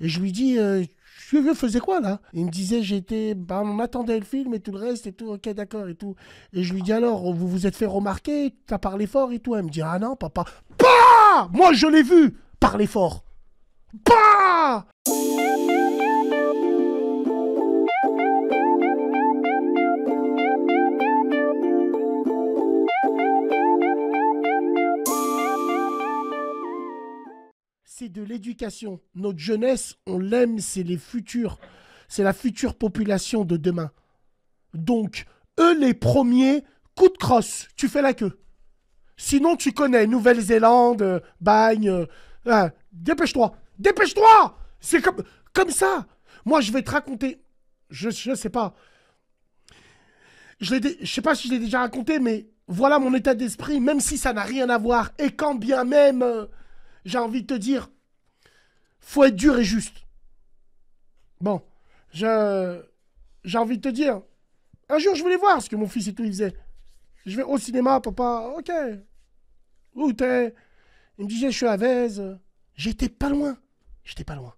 Et je lui dis, euh, je tu faisais quoi là Il me disait, j'étais, bah, on attendait le film et tout le reste et tout, ok, d'accord et tout. Et je lui dis, alors, vous vous êtes fait remarquer, t'as parlé fort et tout. Elle me dit, ah non, papa, pas Moi, je l'ai vu, parler fort. Pas l'éducation. Notre jeunesse, on l'aime, c'est les futurs. C'est la future population de demain. Donc, eux les premiers, coup de crosse, tu fais la queue. Sinon, tu connais Nouvelle-Zélande, euh, Bagne. Euh, hein, dépêche-toi, dépêche-toi C'est comme, comme ça. Moi, je vais te raconter. Je, ne sais pas. Je, ne sais pas si je l'ai déjà raconté, mais voilà mon état d'esprit, même si ça n'a rien à voir. Et quand bien même, euh, j'ai envie de te dire, faut être dur et juste. Bon, je, j'ai envie de te dire, un jour je voulais voir ce que mon fils et tout il faisait. Je vais au cinéma, papa, ok. Où t'es Il me disait, je suis à Vez. J'étais pas loin. J'étais pas loin.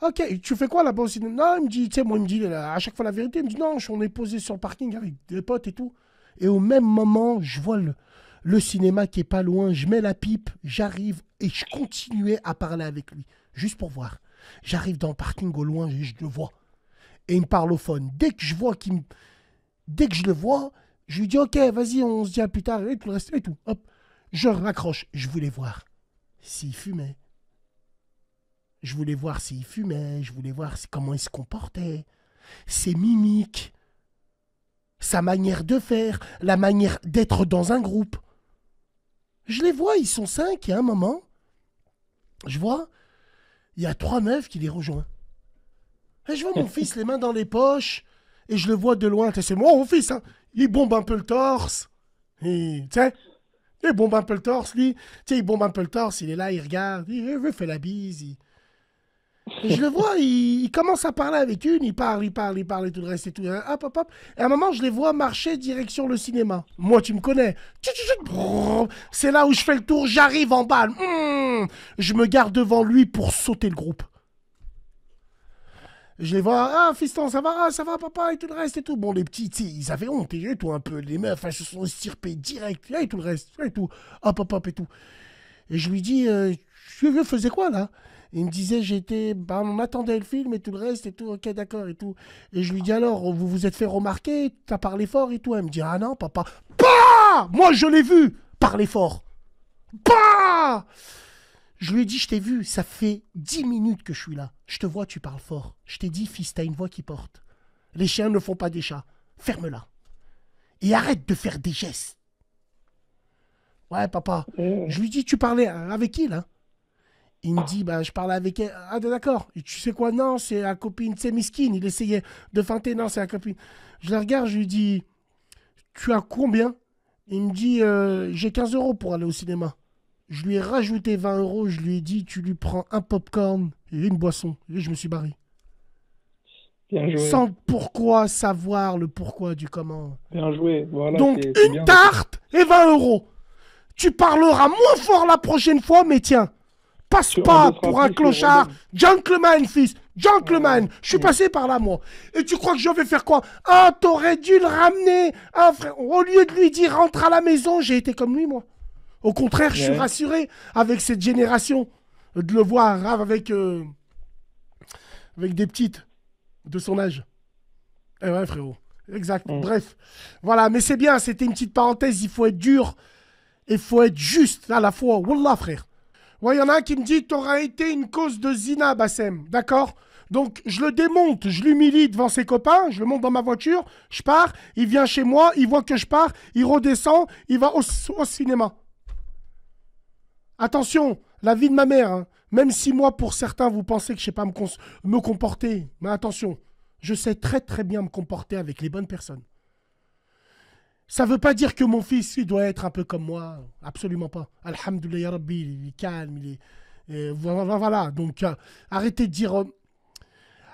Ok, tu fais quoi là-bas au cinéma Non, il me dit, tu sais, moi, il me dit euh, à chaque fois la vérité. Il me dit, non, on est posé sur le parking avec des potes et tout. Et au même moment, je vois le, le cinéma qui est pas loin. Je mets la pipe, j'arrive et je continuais à parler avec lui, juste pour voir. J'arrive dans le parking au loin et je le vois. Et il me parle au phone. Dès que je vois qu'il Dès que je le vois, je lui dis ok, vas-y, on se dit à plus tard et tout le reste et tout. Hop, je raccroche. Je voulais voir s'il fumait. Je voulais voir s'il fumait. Je voulais voir comment il se comportait, ses mimiques, sa manière de faire, la manière d'être dans un groupe. Je les vois, ils sont cinq, et à un moment, je vois, il y a trois meufs qui les rejoignent. Et je vois mon fils les mains dans les poches, et je le vois de loin. C'est moi, mon fils, hein. il bombe un peu le torse. Tu sais, il bombe un peu le torse, lui. Tu il bombe un peu le torse, il est là, il regarde, il veut faire la bise je le vois, il, commence à parler avec une, il parle, il parle, il parle et tout le reste et tout. hop, hop, hop. Et à un moment, je les vois marcher direction le cinéma. Moi, tu me connais. C'est là où je fais le tour, j'arrive en balle. Hmm. je me garde devant lui pour sauter le groupe. Je les vois, ah fiston, ça va, ah, ça va papa et tout le reste et tout. Bon, les petits, ils avaient honte et tout un peu. Les meufs, elles se sont estirpées direct et tout le reste et tout. Hop, hop, hop et tout. Et je lui dis, je euh, tu faisais quoi là il me disait, j'étais, bah, on attendait le film et tout le reste et tout, ok, d'accord et tout. Et je lui dis, alors, vous vous êtes fait remarquer, t'as parlé fort et tout. Elle me dit, ah non, papa, bah Moi, je l'ai vu parler fort. Bah Je lui dis, je t'ai vu, ça fait 10 minutes que je suis là. Je te vois, tu parles fort. Je t'ai dit, fils, t'as une voix qui porte. Les chiens ne font pas des chats. Ferme-la. Et arrête de faire des gestes. Ouais, papa. Mm. Je lui dis, tu parlais avec qui, là il me dit, bah, je parlais avec elle. Ah, d'accord. Tu sais quoi Non, c'est la copine. C'est Miskine. Il essayait de feinter. Non, c'est la copine. Je la regarde, je lui dis, tu as combien Il me dit, euh, j'ai 15 euros pour aller au cinéma. Je lui ai rajouté 20 euros. Je lui ai dit, tu lui prends un popcorn et une boisson. Et je me suis barré. Sans pourquoi savoir le pourquoi du comment. Bien joué. Donc, une tarte et 20 euros. Tu parleras moins fort la prochaine fois, mais tiens, passe pas pour un clochard. Gentleman, fils. Gentleman. Je suis passé par là, moi. Et tu crois que je vais faire quoi Ah, t'aurais dû le ramener. Ah, Au lieu de lui dire rentre à la maison, j'ai été comme lui, moi. Au contraire, je suis rassuré avec cette génération de le voir avec, euh, avec des petites de son âge. Eh ouais, frérot. Exact. Bref. Voilà, mais c'est bien, c'était une petite parenthèse. Il faut être dur. Il faut être juste à la fois. Wallah, frère. Il y en a un qui me dit T'auras été une cause de zina, Bassem. D'accord donc je le démonte, je l'humilie devant ses copains, je le monte dans ma voiture, je pars, il vient chez moi, il voit que je pars, il redescend, il va au, cinéma. Attention, la vie de ma mère, hein. même si moi pour certains vous pensez que je sais pas me, me comporter, mais attention, je sais très très bien me comporter avec les bonnes personnes. Ça ne veut pas dire que mon fils, il doit être un peu comme moi. Absolument pas. Alhamdulillah, Rabbi, il est calme. Il est... voilà, donc euh, arrêtez de dire... Euh,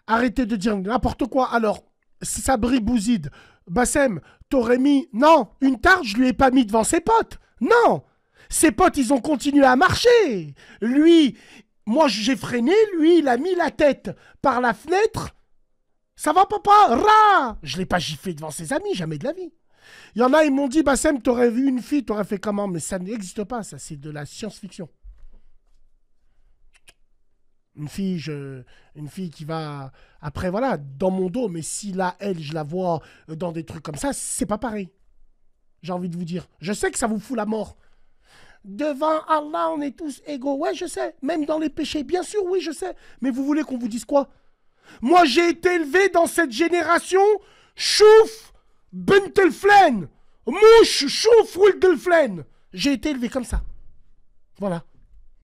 arrêtez de dire n'importe quoi. Alors, Sabri Bouzid, Bassem, t'aurais mis... Non, une tarte, je lui ai pas mis devant ses potes. Non Ses potes, ils ont continué à marcher. Lui, moi, j'ai freiné. Lui, il a mis la tête par la fenêtre. Ça va, papa Ra Je l'ai pas giflé devant ses amis, jamais de la vie. Il y en a, ils m'ont dit, Bassem, t'aurais vu une fille, t'aurais fait comment Mais ça n'existe pas, ça, c'est de la science-fiction. Une fille, une fille qui va après, voilà, dans mon dos, mais si là, elle, je la vois euh, dans des trucs comme ça, c'est pas pareil. J'ai envie de vous dire. Je sais que ça vous fout la mort. Devant Allah, on est tous égaux. Ouais, je sais. Même dans les péchés, bien sûr, oui, je sais. Mais vous voulez qu'on vous dise quoi Moi, j'ai été élevé dans cette génération chouf Bentelflen, mouche, chou, foule J'ai été élevé comme ça. Voilà.